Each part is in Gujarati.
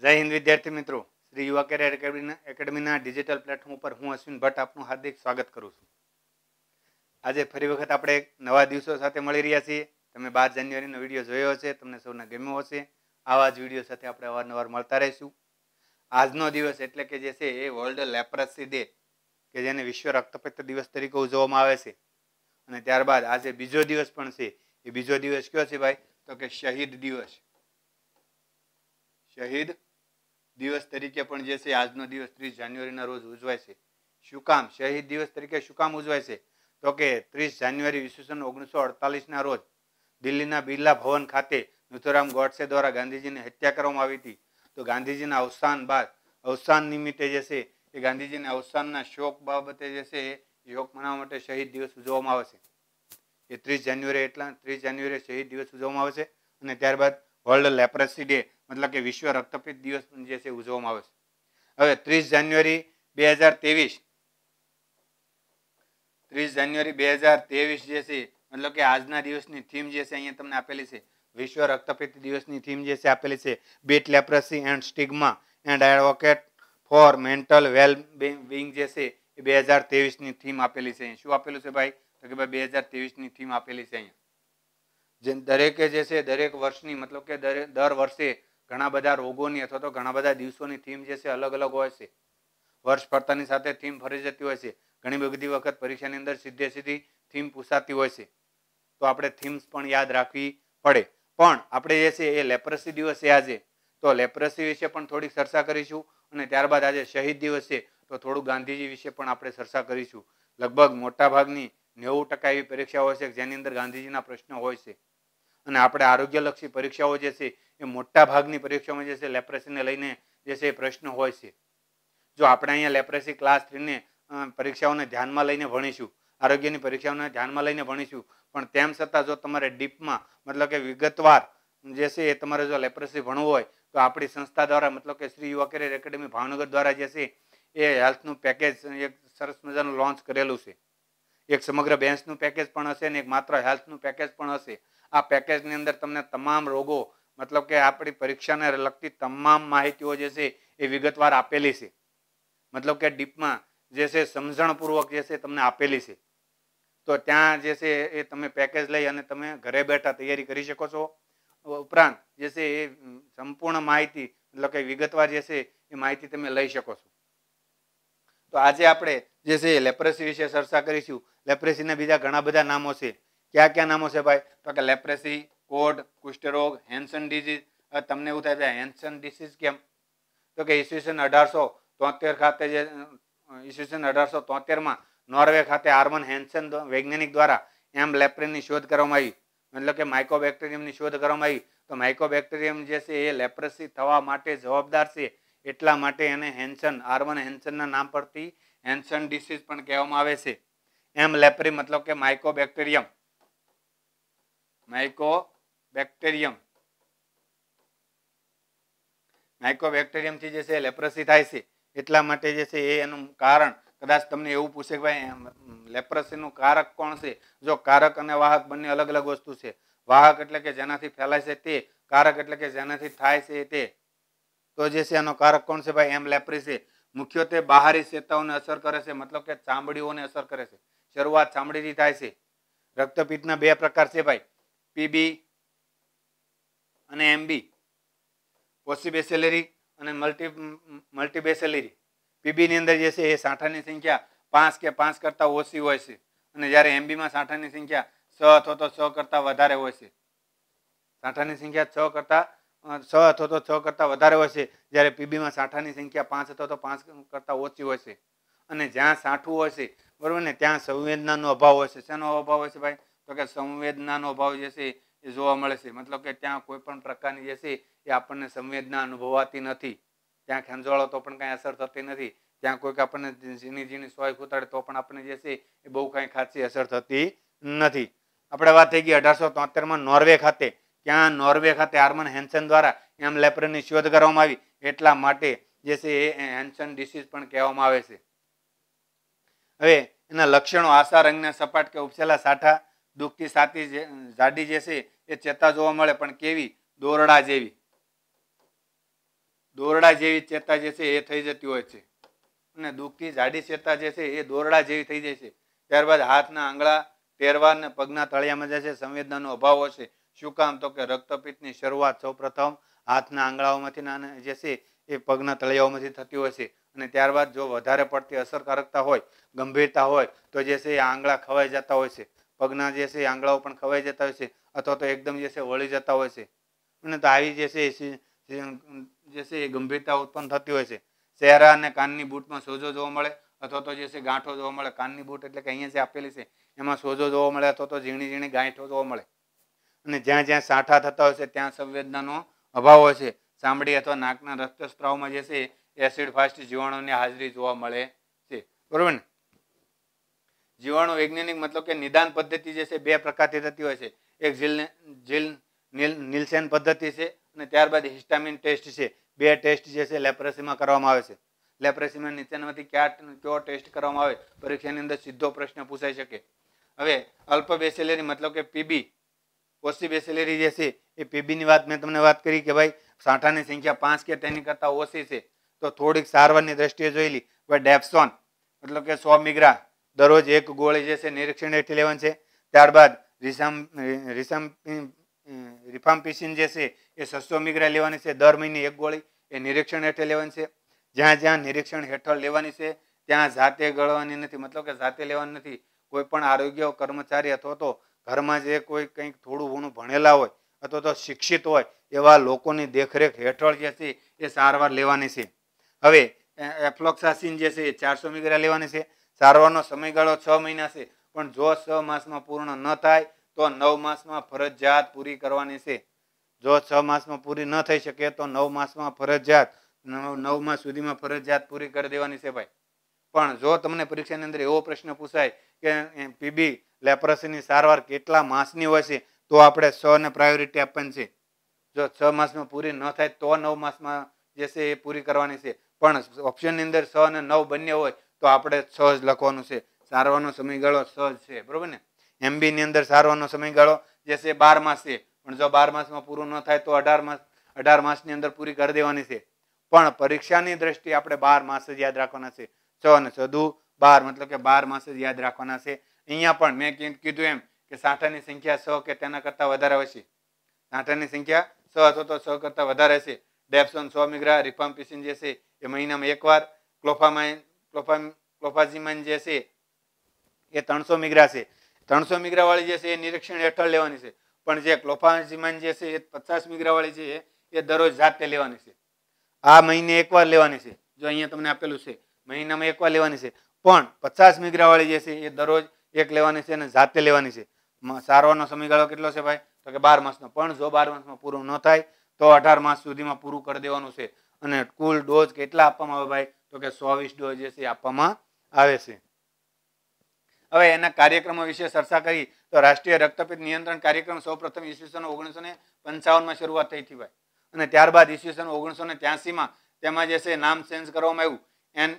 જય હિન્દ વિદ્યાર્થી મિત્રો શ્રી યુવા કેરિયર એકેડમીના એકેડમીના ડિજિટલ પ્લેટફોર્મ ઉપર હું અશ્વિન ભટ્ટ આપનું હાર્દિક સ્વાગત કરું છું આજે ફરી વખત આપણે એક નવા દિવસો સાથે મળી રહ્યા છીએ તમે બાર જાન્યુઆરીનો વિડીયો જોયો હશે તમને સૌને ગમ્યો હશે આવા જ વિડીયો સાથે આપણે અવારનવાર મળતા રહીશું આજનો દિવસ એટલે કે જે છે એ વર્લ્ડ લેપ્રસી ડે કે જેને વિશ્વ રક્તપિત્ત દિવસ તરીકે ઉજવવામાં આવે છે અને ત્યારબાદ આજે બીજો દિવસ પણ છે એ બીજો દિવસ કયો છે ભાઈ તો કે શહીદ દિવસ શહીદ દિવસ તરીકે પણ જે છે આજનો દિવસ ત્રીસ જાન્યુઆરીના રોજ ઉજવાય છે શું કામ શહીદ દિવસ તરીકે શું કામ ઉજવાય છે તો કે ત્રીસ જાન્યુઆરી ઈસવીસન ઓગણીસો અડતાલીસના રોજ દિલ્હીના બિરલા ભવન ખાતે નથુરામ ગોડસે દ્વારા ગાંધીજીની હત્યા કરવામાં આવી હતી તો ગાંધીજીના અવસાન બાદ અવસાન નિમિત્તે જે છે એ ગાંધીજીના અવસાનના શોક બાબતે જે છે યોગ મનાવવા માટે શહીદ દિવસ ઉજવવામાં આવે છે એ ત્રીસ જાન્યુઆરી એટલા ત્રીસ જાન્યુઆરી શહીદ દિવસ ઉજવવામાં આવે છે અને ત્યારબાદ વર્લ્ડ લેપ્રેસી ડે मतलब कि विश्व रक्तपित्त दिवस जैसे उजा हमें तीस जान्युआरी हज़ार तेवीस तीस जान्युआरी हज़ार तेवीस जैसे मतलब कि आज दिवस की थीम जैसे अँ तक आपेली से विश्व रक्तपित्त दिवस की थीम जैसे आपेली से beat leprosy and stigma and advocate for mental well being जैसे हज़ार तेवीस की थीम आपेली से शू आप से भाई तो कि भाई बजार तेवीस की थीम आपेली से अँ दरेके जैसे दरेक वर्ष मतलब के दर दर वर्षे ઘણા બધા રોગોની અથવા તો ઘણા બધા દિવસોની થીમ જે છે અલગ અલગ હોય છે વર્ષ ફરતાની સાથે થીમ ફરી જતી હોય છે ઘણી બધી વખત પરીક્ષાની અંદર સીધે સીધી થીમ પૂછાતી હોય છે તો આપણે થીમ્સ પણ યાદ રાખવી પડે પણ આપણે જે છે એ લેપ્રસી દિવસે આજે તો લેપ્રસી વિશે પણ થોડીક ચર્ચા કરીશું અને ત્યારબાદ આજે શહીદ દિવસ છે તો થોડું ગાંધીજી વિશે પણ આપણે ચર્ચા કરીશું લગભગ મોટાભાગની નેવું ટકા એવી પરીક્ષા હોય છે જેની અંદર ગાંધીજીના પ્રશ્નો હોય છે અને આપણે આરોગ્યલક્ષી પરીક્ષાઓ જે છે એ મોટા ભાગની પરીક્ષાઓમાં જે છે લેપ્રેસીને લઈને જે છે એ પ્રશ્ન હોય છે જો આપણે અહીંયા લેપ્રેસી ક્લાસ થ્રીને પરીક્ષાઓને ધ્યાનમાં લઈને ભણીશું આરોગ્યની પરીક્ષાઓને ધ્યાનમાં લઈને ભણીશું પણ તેમ છતાં જો તમારે ડીપમાં મતલબ કે વિગતવાર જે છે એ તમારે જો લેપ્રેસી ભણવું હોય તો આપણી સંસ્થા દ્વારા મતલબ કે શ્રી યુવા કેરિયર એકેડેમી ભાવનગર દ્વારા જે છે એ હેલ્થનું પેકેજ એક સરસ મજાનું લોન્ચ કરેલું છે એક સમગ્ર બેન્સનું પેકેજ પણ હશે અને એક માત્ર હેલ્થનું પેકેજ પણ હશે આ પેકેજની અંદર તમને તમામ રોગો મતલબ કે આપણી પરીક્ષાને લગતી તમામ માહિતીઓ જે છે એ વિગતવાર આપેલી છે મતલબ કે ડીપમાં જે છે સમજણપૂર્વક જે છે તમને આપેલી છે તો ત્યાં જે છે એ તમે પેકેજ લઈ અને તમે ઘરે બેઠા તૈયારી કરી શકો છો ઉપરાંત જે છે એ સંપૂર્ણ માહિતી મતલબ કે વિગતવાર જે છે એ માહિતી તમે લઈ શકો છો તો આજે આપણે જે છે લેપ્રેસી વિશે ચર્ચા કરીશું લેપ્રેસીના બીજા ઘણા બધા નામો છે ક્યાં ક્યાં નામો છે ભાઈ તો કે લેપ્રેસી કોડ કુષ્ઠરોગ હેન્સન ડિસીઝ તમને એવું થાય છે હેન્સન ડિસીઝ કેમ તો કે ઈસવીસન અઢારસો તોતેર ખાતે જે ઈસવીસન અઢારસો તોતેરમાં નોર્વે ખાતે આર્મન હેન્સન વૈજ્ઞાનિક દ્વારા એમ લેપ્રેનની શોધ કરવામાં આવી મતલબ કે માઇકોબેક્ટેરિયમની શોધ કરવામાં આવી તો માઇકોબેક્ટેરિયમ જે છે એ લેપ્રેસી થવા માટે જવાબદાર છે એટલા માટે એને હેન્સન આર્મન હેન્સનના નામ પરથી હેન્સન ડિસીઝ પણ કહેવામાં આવે છે એમ લેપ્રી મતલબ કે માઇકોબેક્ટેરિયમ બેક્ટેરિયમ માઇકોબેક્ટેરિયમ માઇકોબેક્ટેરિયમથી જે છે લેપ્રસી થાય છે એટલા માટે જે છે એ એનું કારણ કદાચ તમને એવું પૂછે કે ભાઈ લેપ્રસીનું કારક કોણ છે જો કારક અને વાહક બંને અલગ અલગ વસ્તુ છે વાહક એટલે કે જેનાથી ફેલાય છે તે કારક એટલે કે જેનાથી થાય છે તે તો જે છે એનો કારક કોણ છે ભાઈ એમ લેપ્રી છે મુખ્યત્વે બહારી ચેતાઓને અસર કરે છે મતલબ કે ચામડીઓને અસર કરે છે શરૂઆત ચામડીથી થાય છે રક્તપીઠના બે પ્રકાર છે ભાઈ પીબી અને એમબી પોસી સેલેરી અને મલ્ટી મલ્ટી બે પીબીની અંદર જે છે એ સાંઠાની સંખ્યા પાંચ કે પાંચ કરતાં ઓછી હોય છે અને જ્યારે એમબીમાં સાંઠાની સંખ્યા છ અથવા તો છ કરતાં વધારે હોય છે સાંઠાની સંખ્યા છ કરતાં છ અથવા તો છ કરતાં વધારે હોય છે જ્યારે પીબીમાં સાંઠાની સંખ્યા પાંચ અથવા તો પાંચ કરતાં ઓછી હોય છે અને જ્યાં સાંઠું હોય છે બરાબર ને ત્યાં સંવેદનાનો અભાવ હોય છે શેનો અભાવ હોય છે ભાઈ તો કે સંવેદનાનો અભાવ જે છે એ જોવા મળે છે મતલબ કે ત્યાં કોઈ પણ પ્રકારની જે છે એ આપણને સંવેદના અનુભવાતી નથી ત્યાં ખેંચવાળો તો પણ કાંઈ અસર થતી નથી ત્યાં કોઈક આપણને ઝીણી ઝીણી સોય કૂતાડે તો પણ આપણને જે છે એ બહુ કાંઈ ખાસી અસર થતી નથી આપણે વાત થઈ ગઈ અઢારસો તોતેરમાં નોર્વે ખાતે ત્યાં નોર્વે ખાતે આર્મન હેન્સન દ્વારા એમ લેપ્રનની શોધ કરવામાં આવી એટલા માટે જે છે એ હેન્સન ડિસીઝ પણ કહેવામાં આવે છે હવે એના લક્ષણો આશા રંગના સપાટ કે ઉપસેલા સાઠા દુઃખથી સાતી જાડી જે છે એ ચેતા જોવા મળે પણ કેવી દોરડા જેવી દોરડા જેવી ચેતા જે છે એ થઈ જતી હોય છે અને દુઃખથી જાડી ચેતા જે છે એ દોરડા જેવી થઈ જશે ત્યારબાદ હાથના આંગળા ટેરવા અને પગના તળિયામાં જે છે સંવેદનાનો અભાવ હશે શું કામ તો કે રક્તપિત્તની શરૂઆત સૌપ્રથમ હાથના આંગળાઓમાંથી જે છે એ પગના તળિયાઓમાંથી થતી હોય છે અને ત્યારબાદ જો વધારે પડતી અસરકારકતા હોય ગંભીરતા હોય તો જે છે એ આંગળા ખવાઈ જતા હોય છે પગના જે છે આંગળાઓ પણ ખવાઈ જતા હોય છે અથવા તો એકદમ જે છે વળી જતા હોય છે અને તો આવી જે છે જે છે એ ગંભીરતા ઉત્પન્ન થતી હોય છે ચહેરા અને કાનની બૂટમાં સોજો જોવા મળે અથવા તો જે છે ગાંઠો જોવા મળે કાનની બૂટ એટલે કે અહીંયા જે આપેલી છે એમાં સોજો જોવા મળે અથવા તો ઝીણી ઝીણી ગાંઠો જોવા મળે અને જ્યાં જ્યાં સાંઠા થતા હોય છે ત્યાં સંવેદનાનો અભાવ હોય છે ચામડી અથવા નાકના રક્તસ્ત્રાવમાં જે છે એસિડ ફાસ્ટ જીવાણુની હાજરી જોવા મળે છે બરાબર ને જીવાણુ વૈજ્ઞાનિક મતલબ કે નિદાન પદ્ધતિ જે છે બે પ્રકારથી થતી હોય છે એક જીલ જીલ નીલ નીલસેન પદ્ધતિ છે અને ત્યારબાદ હિસ્ટામિન ટેસ્ટ છે બે ટેસ્ટ જે છે લેપ્રેસીમાં કરવામાં આવે છે લેપ્રેસીમાં નીચેનામાંથી ક્યાં કયો ટેસ્ટ કરવામાં આવે પરીક્ષાની અંદર સીધો પ્રશ્ન પૂછાઈ શકે હવે અલ્પ બેસેલેરી મતલબ કે પીબી ઓછી બેસેલેરી જે છે એ પીબીની વાત મેં તમને વાત કરી કે ભાઈ સાંઠાની સંખ્યા પાંચ કે તેની કરતાં ઓછી છે તો થોડીક સારવારની દ્રષ્ટિએ જોઈ લી ડેપ્સોન મતલબ કે સો મિગ્રા દરરોજ એક ગોળી જે છે નિરીક્ષણ હેઠળ લેવાનું છે ત્યારબાદ રિસામ રિસામ રિફામ્પિસિન જે છે એ સસ્તો મિગ્રા લેવાની છે દર મહિને એક ગોળી એ નિરીક્ષણ હેઠળ લેવાની છે જ્યાં જ્યાં નિરીક્ષણ હેઠળ લેવાની છે ત્યાં જાતે ગળવાની નથી મતલબ કે જાતે લેવાની નથી કોઈ પણ આરોગ્ય કર્મચારી અથવા તો ઘરમાં જે કોઈ કંઈક થોડું ઘણું ભણેલા હોય અથવા તો શિક્ષિત હોય એવા લોકોની દેખરેખ હેઠળ જે છે એ સારવાર લેવાની છે હવે એફ્લોક્સાસિન જે છે એ ચારસો મિગ્રા લેવાની છે સારવારનો સમયગાળો છ મહિના છે પણ જો છ માસમાં પૂર્ણ ન થાય તો નવ માસમાં ફરજિયાત પૂરી કરવાની છે જો છ માસમાં પૂરી ન થઈ શકે તો નવ માસમાં ફરજિયાત નવ માસ સુધીમાં ફરજિયાત પૂરી કરી દેવાની છે ભાઈ પણ જો તમને પરીક્ષાની અંદર એવો પ્રશ્ન પૂછાય કે પીબી લેપ્રસીની સારવાર કેટલા માસની હોય છે તો આપણે છ ને પ્રાયોરિટી આપવાની છે જો છ માસમાં પૂરી ન થાય તો નવ માસમાં જે છે એ પૂરી કરવાની છે પણ ઓપ્શનની અંદર છ અને નવ બંને હોય તો આપણે સહજ લખવાનું છે સારવારનો સમયગાળો સહજ છે બરોબર ને એમબી ની અંદર સારવારનો સમયગાળો જે છે બાર માસ છે પણ જો બાર માસમાં પૂરું ન થાય તો અઢાર માસ અઢાર માસની અંદર પૂરી કરી દેવાની છે પણ પરીક્ષાની દ્રષ્ટિએ આપણે બાર માસ જ યાદ રાખવાના છે છ અને ચૌદુ બાર મતલબ કે બાર માસ જ યાદ રાખવાના છે અહીંયા પણ મેં કીધું એમ કે સાંઠાની સંખ્યા છ કે તેના કરતાં વધારે હશે સાંઠાની સંખ્યા છ અથવા તો છ કરતાં વધારે હશે ડેપ્સોન સો મિગ્રા રિફામ પીસીન જે છે એ મહિનામાં એકવાર ક્લોફામાઇન ક્લોફાઝિમન જે છે એ ત્રણસો મીગ્રા છે ત્રણસો મિગ્રાવાળી જે છે એ નિરીક્ષણ હેઠળ લેવાની છે પણ જે ક્લોફાઝિમન જે છે એ પચાસ મિગ્રાવાળી છે એ દરરોજ જાતે લેવાની છે આ મહિને એકવાર લેવાની છે જો અહીંયા તમને આપેલું છે મહિનામાં એકવાર લેવાની છે પણ પચાસ મિગ્રાવાળી જે છે એ દરરોજ એક લેવાની છે અને જાતે લેવાની છે સારવારનો સમયગાળો કેટલો છે ભાઈ તો કે બાર માસનો પણ જો બાર માસમાં પૂરું ન થાય તો અઢાર માસ સુધીમાં પૂરું કરી દેવાનું છે અને કુલ ડોઝ કેટલા આપવામાં આવે ભાઈ તો કે વીસ ડોઝ જે છે આપવામાં આવે છે હવે એના કાર્યક્રમો વિશે ચર્ચા કરી તો રાષ્ટ્રીય રક્તપિત નિયંત્રણ કાર્યક્રમ સૌ પ્રથમ ઈસવીસન ઓગણીસો ને પંચાવનમાં શરૂઆત થઈ હતી ભાઈ અને ત્યારબાદ ઈસવીસન ઓગણીસો ને ત્યાસીમાં તેમાં જે છે નામ ચેન્જ કરવામાં આવ્યું એન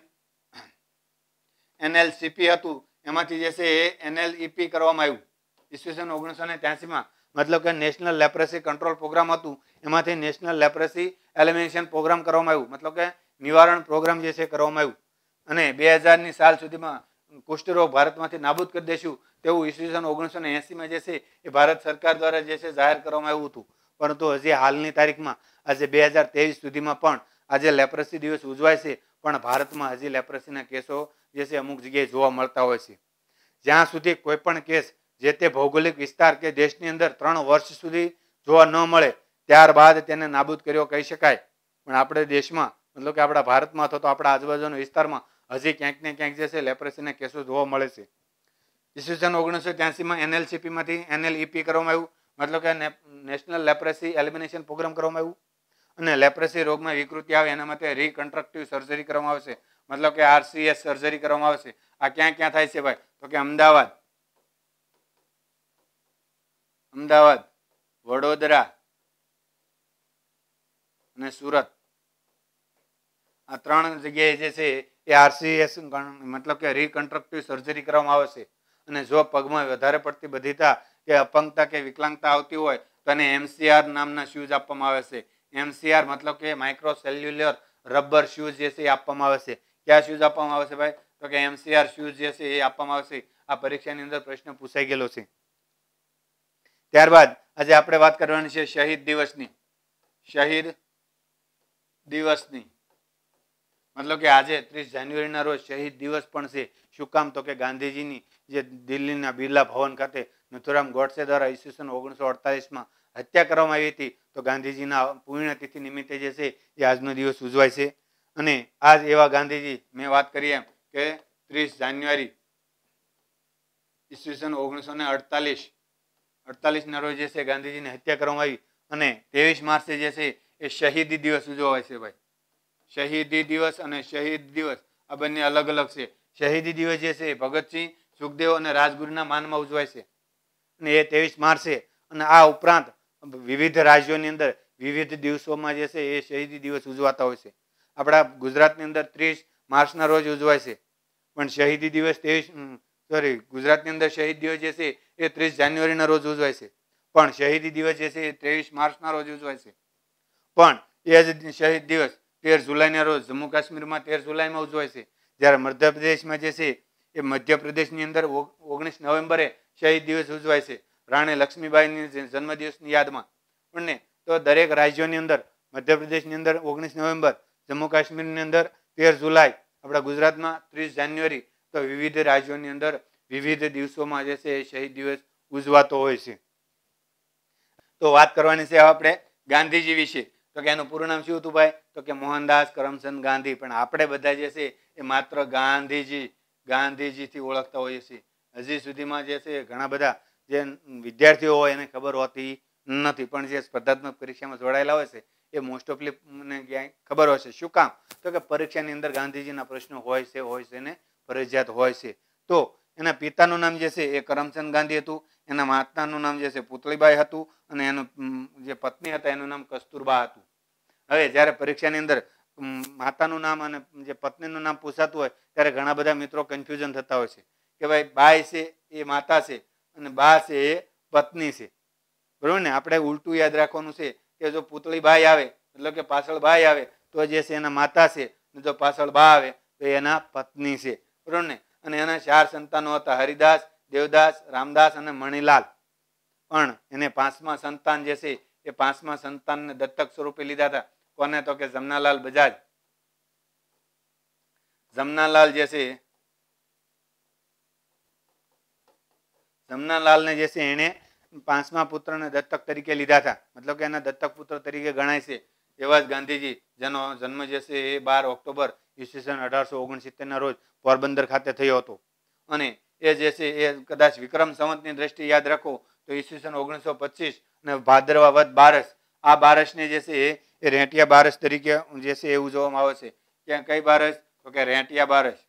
એનએલસીપી હતું એમાંથી જે છે એ એનએલઈપી કરવામાં આવ્યું ઈસવીસન ઓગણીસો ને ત્યાસીમાં મતલબ કે નેશનલ લેપ્રેસી કંટ્રોલ પ્રોગ્રામ હતું એમાંથી નેશનલ લેપ્રેસી એલિમિનેશન પ્રોગ્રામ કરવામાં આવ્યું મતલબ કે નિવારણ પ્રોગ્રામ જે છે કરવામાં આવ્યું અને બે હજારની સાલ સુધીમાં કુષ્ઠરોગ ભારતમાંથી નાબૂદ કરી દેશું તેવું ઈસવીસન ઓગણીસો ને એંસીમાં જે છે એ ભારત સરકાર દ્વારા જે છે જાહેર કરવામાં આવ્યું હતું પરંતુ હજી હાલની તારીખમાં આજે બે હજાર ત્રેવીસ સુધીમાં પણ આજે લેપ્રસી દિવસ ઉજવાય છે પણ ભારતમાં હજી લેપ્રસીના કેસો જે છે અમુક જગ્યાએ જોવા મળતા હોય છે જ્યાં સુધી કોઈ પણ કેસ જે તે ભૌગોલિક વિસ્તાર કે દેશની અંદર ત્રણ વર્ષ સુધી જોવા ન મળે ત્યારબાદ તેને નાબૂદ કર્યો કહી શકાય પણ આપણે દેશમાં મતલબ કે આપણા ભારતમાં અથવા તો આપણા આજુબાજુના વિસ્તારમાં હજી ક્યાંક ને ક્યાંક જે છે લેપ્રેસીના કેસો જોવા મળે છે ઈસવીસન ઓગણીસો ત્યાસીમાં એનએલસીપીમાંથી એનએલઈપી કરવામાં આવ્યું મતલબ કે નેશનલ લેપ્રેસી એલિમિનેશન પ્રોગ્રામ કરવામાં આવ્યું અને લેપ્રેસી રોગમાં વિકૃતિ આવે એના માટે રિકન્સ્ટ્રક્ટિવ સર્જરી કરવામાં આવશે મતલબ કે આરસીએસ સર્જરી કરવામાં આવશે આ ક્યાં ક્યાં થાય છે ભાઈ તો કે અમદાવાદ અમદાવાદ વડોદરા અને સુરત આ ત્રણ જગ્યાએ જે છે એ આરસીએસ મતલબ કે રિકન્સ્ટ્રક્ટિવ સર્જરી કરવામાં આવશે અને જો પગમાં વધારે પડતી બધીતા કે અપંગતા કે વિકલાંગતા આવતી હોય તો એને એમસીઆર નામના શૂઝ આપવામાં આવે છે એમસીઆર મતલબ કે માઇક્રોસેલ્યુલર રબર શૂઝ જે છે એ આપવામાં આવે છે કયા શૂઝ આપવામાં આવે છે ભાઈ તો કે એમસીઆર શૂઝ જે છે એ આપવામાં આવશે આ પરીક્ષાની અંદર પ્રશ્ન પૂછાઈ ગયેલો છે ત્યારબાદ આજે આપણે વાત કરવાની છે શહીદ દિવસની શહીદ દિવસની મતલબ કે આજે ત્રીસ જાન્યુઆરીના રોજ શહીદ દિવસ પણ છે શું કામ તો કે ગાંધીજીની જે દિલ્હીના બિરલા ભવન ખાતે નથુરામ ગોડસે દ્વારા ઈસવીસન ઓગણીસો અડતાલીસમાં હત્યા કરવામાં આવી હતી તો ગાંધીજીના પુણ્યતિથિ નિમિત્તે જે છે એ આજનો દિવસ ઉજવાય છે અને આજ એવા ગાંધીજી મેં વાત કરી એમ કે ત્રીસ જાન્યુઆરી ઈસવીસન ઓગણીસો ને અડતાલીસ અડતાલીસના રોજ જે છે ગાંધીજીની હત્યા કરવામાં આવી અને ત્રેવીસ માર્ચે જે છે એ શહીદી દિવસ ઉજવાય છે ભાઈ શહીદી દિવસ અને શહીદ દિવસ આ બંને અલગ અલગ છે શહીદી દિવસ જે છે ભગતસિંહ સુખદેવ અને રાજગુરુના માનમાં ઉજવાય છે અને એ ત્રેવીસ માર્ચે અને આ ઉપરાંત વિવિધ રાજ્યોની અંદર વિવિધ દિવસોમાં જે છે એ શહીદી દિવસ ઉજવાતા હોય છે આપણા ગુજરાતની અંદર ત્રીસ માર્ચના રોજ ઉજવાય છે પણ શહીદી દિવસ ત્રેવીસ સોરી ગુજરાતની અંદર શહીદ દિવસ જે છે એ ત્રીસ જાન્યુઆરીના રોજ ઉજવાય છે પણ શહીદી દિવસ જે છે એ ત્રેવીસ માર્ચના રોજ ઉજવાય છે પણ એ જ શહીદ દિવસ તેર જુલાઈના રોજ જમ્મુ કાશ્મીરમાં તેર જુલાઈમાં ઉજવાય જ્યારે મધ્યપ્રદેશમાં જે છે એ મધ્યપ્રદેશની અંદર ઓગણીસ નવેમ્બરે શહીદ દિવસ ઉજવાય છે રાણી લક્ષ્મીબાઈની જન્મદિવસની યાદમાં અને તો દરેક રાજ્યોની અંદર મધ્યપ્રદેશની અંદર ઓગણીસ નવેમ્બર જમ્મુ કાશ્મીરની અંદર તેર જુલાઈ આપણા ગુજરાતમાં ત્રીસ જાન્યુઆરી તો વિવિધ રાજ્યોની અંદર વિવિધ દિવસોમાં જે છે એ શહીદ દિવસ ઉજવાતો હોય છે તો વાત કરવાની છે આપણે ગાંધીજી વિશે તો કે એનું પૂરું નામ શું હતું ભાઈ તો કે મોહનદાસ કરમચંદ ગાંધી પણ આપણે બધા જે છે એ માત્ર ગાંધીજી ગાંધીજીથી ઓળખતા હોઈએ છીએ હજી સુધીમાં જે છે ઘણા બધા જે વિદ્યાર્થીઓ હોય એને ખબર હોતી નથી પણ જે સ્પર્ધાત્મક પરીક્ષામાં જોડાયેલા હોય છે એ મોસ્ટ ઓફલી મને ક્યાંય ખબર હોય છે શું કામ તો કે પરીક્ષાની અંદર ગાંધીજીના પ્રશ્નો હોય છે હોય છે ને ફરજિયાત હોય છે તો એના પિતાનું નામ જે છે એ કરમચંદ ગાંધી હતું એના માતાનું નામ જે છે પુતળીબાઈ હતું અને એનું જે પત્ની હતા એનું નામ કસ્તુરબા હતું હવે જ્યારે પરીક્ષાની અંદર માતાનું નામ અને જે પત્નીનું નામ પૂછાતું હોય ત્યારે ઘણા બધા મિત્રો કન્ફ્યુઝન થતા હોય છે કે ભાઈ બાય છે એ માતા છે અને બા છે એ પત્ની છે બરોબર ને આપણે ઉલટું યાદ રાખવાનું છે કે જો પુતળીભાઈ આવે એટલે કે પાછળ ભાઈ આવે તો જે છે એના માતા છે જો પાછળ બા આવે તો એના પત્ની છે બરોબર ને અને એના ચાર સંતાનો હતા હરિદાસ દેવદાસ રામદાસ અને મણિલાલ પણ એને પાંચમા સંતાન જે છે એ પાંચમા સંતાનને દત્તક સ્વરૂપે લીધા હતા કોને તો કે જમનાલાલ બજાજ જમનાલાલ જે છે જમનાલાલને જે છે એને પાંચમા પુત્રને દત્તક તરીકે લીધા હતા મતલબ કે એના દત્તક પુત્ર તરીકે ગણાય છે એવા જ ગાંધીજી જેનો જન્મ જે છે એ બાર ઓક્ટોબર ઈસવીસન અઢારસો ઓગણસિત્તેરના રોજ પોરબંદર ખાતે થયો હતો અને એ જે છે એ કદાચ વિક્રમ સંવંતની દ્રષ્ટિ યાદ રાખો તો ઈસવીસન ઓગણીસો પચીસ અને ભાદરવા વધ બારસ આ બારસને જે છે એ રેંટિયા બારસ તરીકે જે છે એ ઉજવવામાં આવે છે ત્યાં કઈ બારસ તો કે રેંટિયા બારસ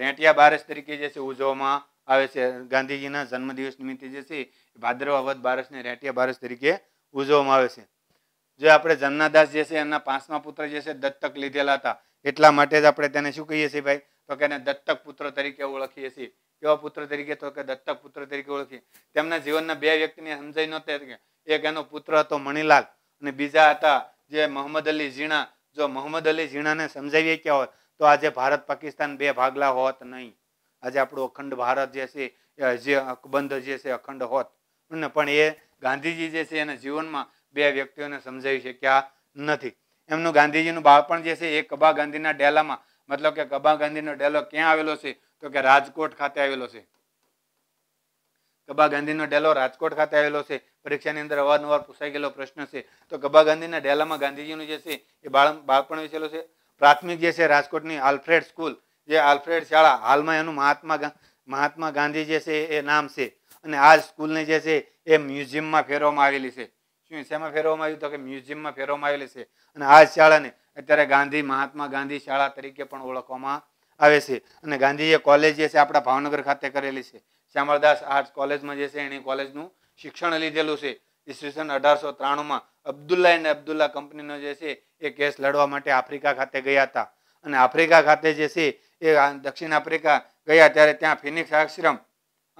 રેંટિયા બારસ તરીકે જે છે ઉજવવામાં આવે છે ગાંધીજીના જન્મદિવસ નિમિત્તે જે છે ભાદરવા વધ બારસને રેંટિયા બારસ તરીકે ઉજવવામાં આવે છે જે આપણે જન્નાદાસ જે છે એના પાંચમા પુત્ર જે છે દત્તક લીધેલા હતા એટલા માટે જ આપણે તેને શું કહીએ છીએ ભાઈ તો કે દત્તક પુત્ર તરીકે ઓળખીએ છીએ કેવા પુત્ર તરીકે તો કે દત્તક પુત્ર તરીકે ઓળખીએ તેમના જીવનના બે વ્યક્તિને સમજાય નહોતી એક એનો પુત્ર હતો મણિલાલ અને બીજા હતા જે મોહમ્મદ અલી ઝીણા જો મોહમ્મદ અલી ઝીણાને સમજાવીએ શક્યા હોય તો આજે ભારત પાકિસ્તાન બે ભાગલા હોત નહીં આજે આપણું અખંડ ભારત જે છે જે અકબંધ જે છે અખંડ હોત પણ એ ગાંધીજી જે છે એના જીવનમાં બે વ્યક્તિઓને સમજાવી શક્યા નથી એમનું ગાંધીજીનું બાળપણ જે છે એ કબા ગાંધીના ડેલામાં મતલબ કે કબા ગાંધીનો ડેલો ક્યાં આવેલો છે તો કે રાજકોટ ખાતે આવેલો છે કબા ગાંધીનો ડેલો રાજકોટ ખાતે આવેલો છે પરીક્ષાની અંદર અવારનવાર પૂછાઈ ગયેલો પ્રશ્ન છે તો કબા ગાંધીના ડેલામાં ગાંધીજીનું જે છે એ બાળ બાળપણ વિશેલો છે પ્રાથમિક જે છે રાજકોટની આલ્ફ્રેડ સ્કૂલ જે આલ્ફ્રેડ શાળા હાલમાં એનું મહાત્મા મહાત્મા ગાંધી જે છે એ નામ છે અને આ સ્કૂલને જે છે એ મ્યુઝિયમમાં ફેરવામાં આવેલી છે શું શેમાં ફેરવવામાં આવ્યું તો કે મ્યુઝિયમમાં ફેરવવામાં આવેલી છે અને આ શાળાને અત્યારે ગાંધી મહાત્મા ગાંધી શાળા તરીકે પણ ઓળખવામાં આવે છે અને ગાંધીએ કોલેજ જે છે આપણા ભાવનગર ખાતે કરેલી છે શ્યામળદાસ આર્ટ્સ કોલેજમાં જે છે એની કોલેજનું શિક્ષણ લીધેલું છે ઈસવીસન અઢારસો ત્રાણુંમાં અબ્દુલ્લા અને અબ્દુલ્લા કંપનીનો જે છે એ કેસ લડવા માટે આફ્રિકા ખાતે ગયા હતા અને આફ્રિકા ખાતે જે છે એ દક્ષિણ આફ્રિકા ગયા ત્યારે ત્યાં ફિનિક્સ આશ્રમ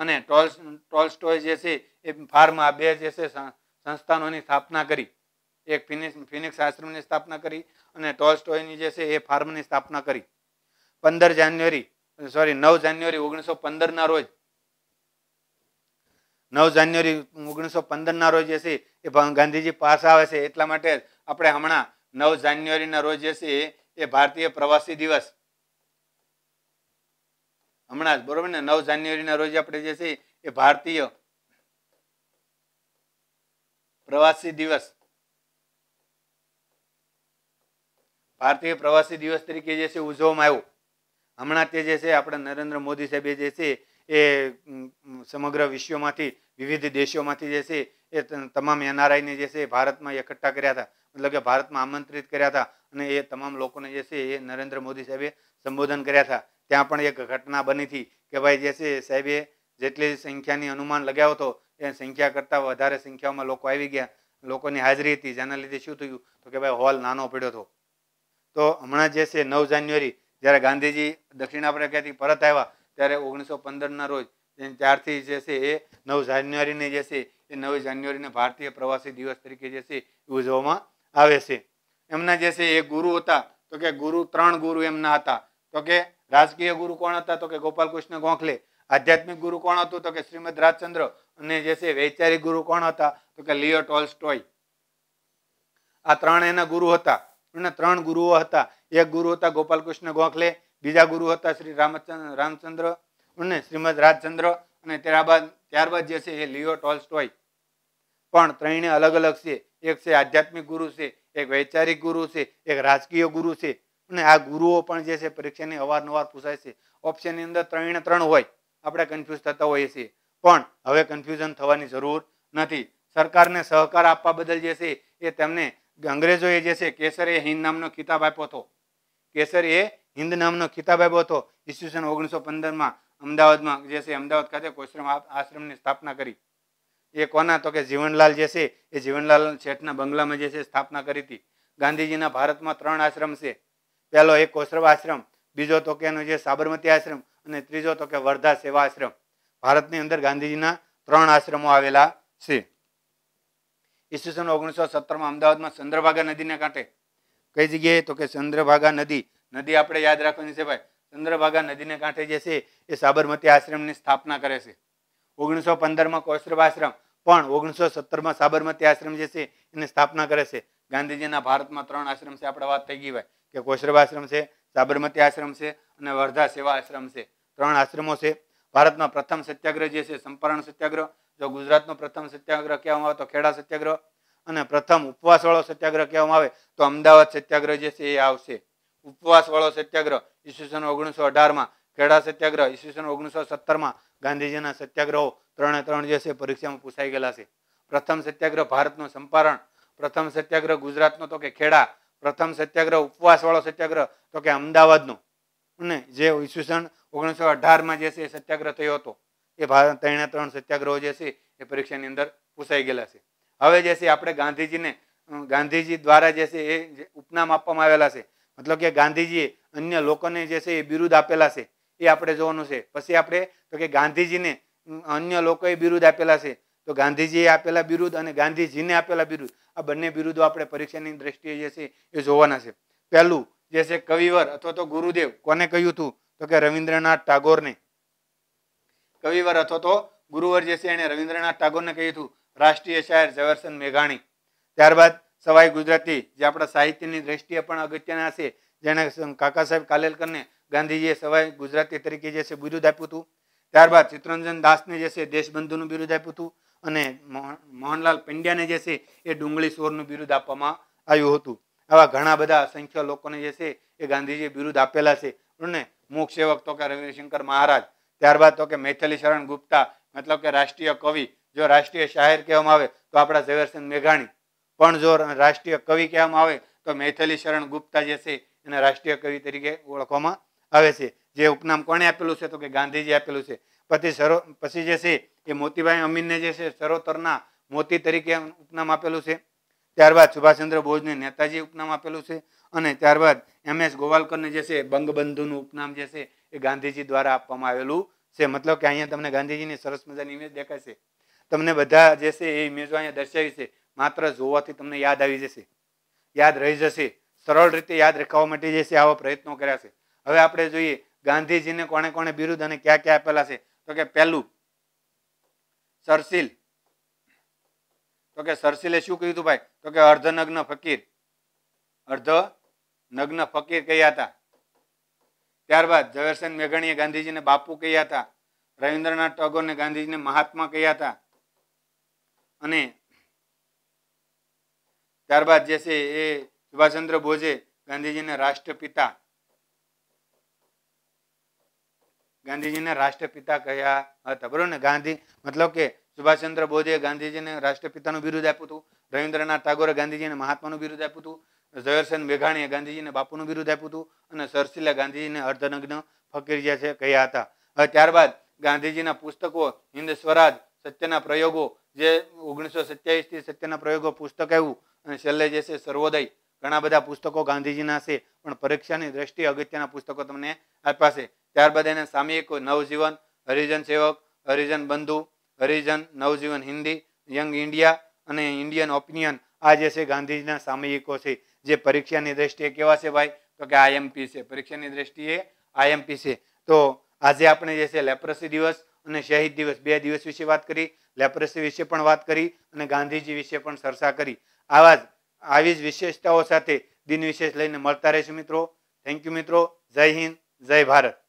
અને ટોલ્સ ટોલ્સ્ટોય જે છે એ ફાર્મ આ બે જે છે સંસ્થાનોની સ્થાપના કરી એક ફિનિક્સ ફિનિક્સ આશ્રમની સ્થાપના કરી અને ટોલસ્ટોયની જે છે એ ફાર્મની સ્થાપના કરી પંદર જાન્યુઆરી સોરી નવ જાન્યુઆરી ઓગણીસો પંદરના રોજ નવ જાન્યુઆરી ઓગણીસો પંદરના રોજ જે છે એ ગાંધીજી પાસ આવે છે એટલા માટે આપણે હમણાં નવ જાન્યુઆરીના રોજ જે છે એ ભારતીય પ્રવાસી દિવસ હમણાં જ બરોબર ને નવ જાન્યુઆરીના રોજ આપણે જે છે એ ભારતીય પ્રવાસી દિવસ ભારતીય પ્રવાસી દિવસ તરીકે જે છે ઉજવવામાં આવ્યો હમણાં તે જે છે આપણા નરેન્દ્ર મોદી સાહેબે જે છે એ સમગ્ર વિશ્વમાંથી વિવિધ દેશોમાંથી જે છે એ તમામ એનઆરઆઈને જે છે ભારતમાં એકઠા કર્યા હતા મતલબ કે ભારતમાં આમંત્રિત કર્યા હતા અને એ તમામ લોકોને જે છે એ નરેન્દ્ર મોદી સાહેબે સંબોધન કર્યા હતા ત્યાં પણ એક ઘટના બની હતી કે ભાઈ જે છે સાહેબે જેટલી સંખ્યાની અનુમાન લગાવ્યો હતો એ સંખ્યા કરતાં વધારે સંખ્યામાં લોકો આવી ગયા લોકોની હાજરી હતી જેના લીધે શું થયું તો કે ભાઈ હોલ નાનો પડ્યો હતો તો હમણાં જે છે નવ જાન્યુઆરી જ્યારે ગાંધીજી દક્ષિણ આફ્રિકાથી પરત આવ્યા ત્યારે ઓગણીસો પંદરના રોજ ત્યારથી જે છે એ નવ જાન્યુઆરીની જે છે એ નવી જાન્યુઆરીને ભારતીય પ્રવાસી દિવસ તરીકે જે છે ઉજવવામાં આવે છે એમના જે છે એ ગુરુ હતા તો કે ગુરુ ત્રણ ગુરુ એમના હતા તો કે રાજકીય ગુરુ કોણ હતા તો કે ગોપાલકૃષ્ણ ગોખલે આધ્યાત્મિક ગુરુ કોણ હતું તો કે શ્રીમદ રાજચંદ્ર અને જે છે વૈચારિક ગુરુ કોણ હતા તો કે લિયો ટોલ્સ્ટોય આ ત્રણ એના ગુરુ હતા અને ત્રણ ગુરુઓ હતા એક ગુરુ હતા ગોપાલકૃષ્ણ ગોખલે બીજા ગુરુ હતા શ્રી રામચંદ્ર રામચંદ્ર અને શ્રીમદ રાજચંદ્ર અને ત્યારબાદ ત્યારબાદ જે છે એ લિયો ટોલ્સ્ટોય પણ ત્રણે અલગ અલગ છે એક છે આધ્યાત્મિક ગુરુ છે એક વૈચારિક ગુરુ છે એક રાજકીય ગુરુ છે અને આ ગુરુઓ પણ જે છે પરીક્ષાની અવારનવાર પૂછાય છે ઓપ્શનની અંદર ત્રણે ત્રણ હોય આપણે કન્ફ્યુઝ થતા હોઈએ છીએ પણ હવે કન્ફ્યુઝન થવાની જરૂર નથી સરકારને સહકાર આપવા બદલ જે છે એ તેમને અંગ્રેજોએ જે છે કેસર એ હિન્દ નામનો ખિતાબ આપ્યો હતો કેસર એ હિન્દ નામનો ખિતાબ આપ્યો હતો ઈસવીસન ઓગણીસો પંદરમાં અમદાવાદમાં જે છે અમદાવાદ ખાતે કોશ્રમ આશ્રમની સ્થાપના કરી એ કોના તો કે જીવનલાલ જે છે એ જીવનલાલ શેઠના બંગલામાં જે છે સ્થાપના કરી હતી ગાંધીજીના ભારતમાં ત્રણ આશ્રમ છે પહેલો એક કોશ્રવ આશ્રમ બીજો તો કે એનો જે સાબરમતી આશ્રમ અને ત્રીજો તો કે વર્ધા સેવા આશ્રમ ભારતની અંદર ગાંધીજીના ત્રણ આશ્રમો આવેલા છે ઈસવીસન ઓગણીસો સત્તરમાં અમદાવાદમાં ચંદ્રભાગા નદીના કાંઠે કઈ જગ્યાએ તો કે ચંદ્રભાગા નદી નદી આપણે યાદ રાખવાની છે ભાઈ ચંદ્રભાગા નદીને કાંઠે જે છે એ સાબરમતી આશ્રમની સ્થાપના કરે છે ઓગણીસો પંદરમાં કૌશરબ આશ્રમ પણ ઓગણીસો સત્તરમાં સાબરમતી આશ્રમ જે છે એની સ્થાપના કરે છે ગાંધીજીના ભારતમાં ત્રણ આશ્રમ છે આપણે વાત થઈ ગઈ ભાઈ કે કૌશરબ આશ્રમ છે સાબરમતી આશ્રમ છે અને વર્ધા સેવા આશ્રમ છે ત્રણ આશ્રમો છે ભારતનો પ્રથમ સત્યાગ્રહ જે છે સંપરણ સત્યાગ્રહ જો ગુજરાતનો પ્રથમ સત્યાગ્રહ કહેવામાં આવે તો ખેડા સત્યાગ્રહ અને પ્રથમ ઉપવાસવાળો સત્યાગ્રહ કહેવામાં આવે તો અમદાવાદ સત્યાગ્રહ જે છે એ આવશે ઉપવાસવાળો સત્યાગ્રહ ઈસવીસન ઓગણીસો અઢારમાં ખેડા સત્યાગ્રહ ઈસવીસન ઓગણીસો સત્તરમાં ગાંધીજીના સત્યાગ્રહો ત્રણે ત્રણ જે છે પરીક્ષામાં પૂછાઈ ગયેલા છે પ્રથમ સત્યાગ્રહ ભારતનો સંપારણ પ્રથમ સત્યાગ્રહ ગુજરાતનો તો કે ખેડા પ્રથમ સત્યાગ્રહ ઉપવાસવાળો સત્યાગ્રહ તો કે અમદાવાદનો ને જે ઈસવીસન ઓગણીસો અઢારમાં જે છે એ સત્યાગ્રહ થયો હતો એ ભારત ત્રણે ત્રણ સત્યાગ્રહો જે છે એ પરીક્ષાની અંદર પૂછાઈ ગયેલા છે હવે જે છે આપણે ગાંધીજીને ગાંધીજી દ્વારા જે છે એ ઉપનામ આપવામાં આવેલા છે મતલબ કે ગાંધીજીએ અન્ય લોકોને જે છે એ બિરુદ આપેલા છે એ આપણે જોવાનું છે પછી આપણે તો કે ગાંધીજીને અન્ય લોકોએ બિરુદ આપેલા છે તો ગાંધીજીએ આપેલા બિરુદ અને ગાંધીજીને આપેલા બિરુદ આ બંને બિરુદો આપણે પરીક્ષાની દ્રષ્ટિએ જે છે એ જોવાના છે પહેલું જે છે કવિવર અથવા તો ગુરુદેવ કોને કહ્યું હતું તો કે રવિન્દ્રનાથ ટાગોરને કવિવર અથવા તો ગુરુવર જે છે એણે રવિન્દ્રનાથ ટાગોરને કહ્યું હતું રાષ્ટ્રીય શાયર ઝવેરચંદ મેઘાણી ત્યારબાદ સવાઈ ગુજરાતી જે આપણા સાહિત્યની દ્રષ્ટિએ પણ અગત્યના છે જેણે કાકા સાહેબ કાલેલકરને ગાંધીજીએ સવાઈ ગુજરાતી તરીકે જે છે બિરુદ આપ્યું હતું ત્યારબાદ ચિત્તરંજન દાસને જે છે દેશબંધુનું બિરુદ આપ્યું હતું અને મોહનલાલ પંડ્યાને જે છે એ ડુંગળી સોરનું બિરુદ આપવામાં આવ્યું હતું આવા ઘણા બધા અસંખ્ય લોકોને જે છે એ ગાંધીજી બિરુદ આપેલા છે અને મુખ સેવક તો કે રવિશંકર મહારાજ ત્યારબાદ તો કે મૈથલી શરણ ગુપ્તા મતલબ કે રાષ્ટ્રીય કવિ જો રાષ્ટ્રીય શાયર કહેવામાં આવે તો આપણા ઝવેરચંદ મેઘાણી પણ જો રાષ્ટ્રીય કવિ કહેવામાં આવે તો મૈથલી શરણ ગુપ્તા જે છે એને રાષ્ટ્રીય કવિ તરીકે ઓળખવામાં આવે છે જે ઉપનામ કોણે આપેલું છે તો કે ગાંધીજી આપેલું છે પછી સરો પછી જે છે એ મોતીભાઈ અમીનને જે છે સરોતરના મોતી તરીકે ઉપનામ આપેલું છે ત્યારબાદ સુભાષચંદ્ર બોઝને નેતાજી ઉપનામ આપેલું છે અને ત્યારબાદ એમ એસ ગોવાલકરને જે છે બંગબંધુનું ઉપનામ જે છે એ ગાંધીજી દ્વારા આપવામાં આવેલું છે મતલબ કે અહીંયા તમને ગાંધીજીની સરસ મજાની ઇમેજ દેખાય છે તમને બધા જે છે એ ઇમેજો અહીંયા દર્શાવી છે માત્ર જોવાથી તમને યાદ આવી જશે યાદ રહી જશે સરળ રીતે યાદ રાખવા માટે જે છે આવા પ્રયત્નો કર્યા છે હવે આપણે જોઈએ ગાંધીજીને કોણે કોણે બિરુદ અને ક્યાં ક્યાં આપેલા છે તો કે પહેલું ચર્ચિલ તો કે સરસિલે શું કહ્યું હતું ભાઈ તો કે અર્ધનગ્ન ફકીર અર્ધ નગ્ન ફકીર કહ્યા હતા ત્યારબાદ ઝવેરસેન મેઘાણીએ ગાંધીજીને બાપુ કહ્યા હતા રવિન્દ્રનાથ ટાગોરને ગાંધીજીને મહાત્મા કહ્યા હતા અને ત્યારબાદ જે છે એ સુભાષચંદ્ર બોઝે ગાંધીજીને રાષ્ટ્રપિતા ગાંધીજીને રાષ્ટ્રપિતા કહ્યા હતા બરોબર ને ગાંધી મતલબ કે સુભાષચંદ્ર બોઝે ગાંધીજીને રાષ્ટ્રપિતાનું બિરુદ આપ્યું હતું રવિન્દ્રનાથ ટાગોરે ગાંધીજીને મહાત્માનું બિરુદ આપ્યું હતું ઝવેરસેન મેઘાણીએ ગાંધીજીને બાપુનું બિરુદ આપ્યું હતું અને સરસીલા ગાંધીજીને અર્ધનગ્ન ફકીરજીયા છે કહ્યા હતા ત્યારબાદ ગાંધીજીના પુસ્તકો હિન્દ સ્વરાજ સત્યના પ્રયોગો જે ઓગણીસો સત્યાવીસથી સત્યના પ્રયોગો પુસ્તક આવ્યું અને છેલ્લે જે છે સર્વોદય ઘણા બધા પુસ્તકો ગાંધીજીના છે પણ પરીક્ષાની દ્રષ્ટિએ અગત્યના પુસ્તકો તમને આપ્યા છે ત્યારબાદ એને સામયિકો નવજીવન હરિજન સેવક હરિજન બંધુ હરિજન નવજીવન હિન્દી યંગ ઇન્ડિયા અને ઇન્ડિયન ઓપિનિયન આ જે છે ગાંધીજીના સામયિકો છે જે પરીક્ષાની દ્રષ્ટિએ કેવા છે ભાઈ તો કે આઈએમપી છે પરીક્ષાની દ્રષ્ટિએ આઈએમપી છે તો આજે આપણે જે છે લેપ્રસી દિવસ અને શહીદ દિવસ બે દિવસ વિશે વાત કરી લેપ્રસી વિશે પણ વાત કરી અને ગાંધીજી વિશે પણ ચર્ચા કરી આવા જ આવી જ વિશેષતાઓ સાથે દિન વિશેષ લઈને મળતા રહેશું મિત્રો થેન્ક યુ મિત્રો જય હિન્દ જય ભારત